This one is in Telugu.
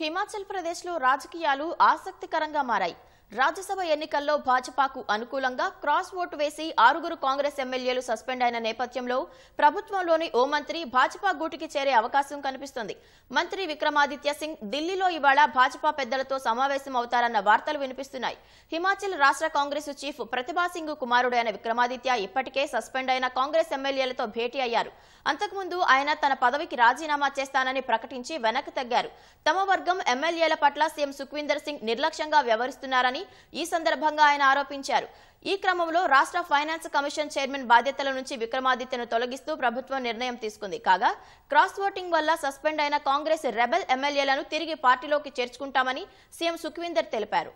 హిమాచల్ ప్రదేశ్లో రాజకీయాలు ఆసక్తికరంగా మారాయి రాజ్యసభ ఎన్నికల్లో భాజపాకు అనుకూలంగా క్రాస్ ఓటు వేసి ఆరుగురు కాంగ్రెస్ ఎమ్మెల్యేలు సస్పెండ్ అయిన నేపథ్యంలో ప్రభుత్వంలోని ఓ మంత్రి భాజపా గూటికి చేరే అవకాశం కనిపిస్తోంది మంత్రి విక్రమాదిత్య సింగ్ ఢిల్లీలో ఇవాళ భాజపా పెద్దలతో సమావేశం అవుతారన్న వార్తలు వినిపిస్తున్నాయి హిమాచల్ రాష్ట్ర కాంగ్రెస్ చీఫ్ ప్రతిభా సింగ్ కుమారుడైన విక్రమాదిత్య ఇప్పటికే సస్పెండ్ అయిన కాంగ్రెస్ ఎమ్మెల్యేలతో భేటీ అయ్యారు అంతకుముందు ఆయన తన పదవికి రాజీనామా చేస్తానని ప్రకటించి వెనక్కి తగ్గారు తమ వర్గం ఎమ్మెల్యేల పట్ల సీఎం సుఖ్వీందర్ సింగ్ నిర్లక్ష్యంగా వ్యవహరిస్తున్నారని ఉన్నారని ఈ సందర్భంగా ఆయన ఆరోపించారు ఈ క్రమంలో రాష్ట్ర ఫైనాన్స్ కమిషన్ చైర్మన్ బాధ్యతల నుంచి విక్రమాదిత్యను తొలగిస్తూ ప్రభుత్వం నిర్ణయం తీసుకుంది కాగా క్రాస్ ఓటింగ్ వల్ల సస్పెండ్ అయిన కాంగ్రెస్ రెబెల్ ఎమ్మెల్యేలను తిరిగి పార్టీలోకి చేర్చుకుంటామని సీఎం సుఖ్వీందర్ తెలిపారు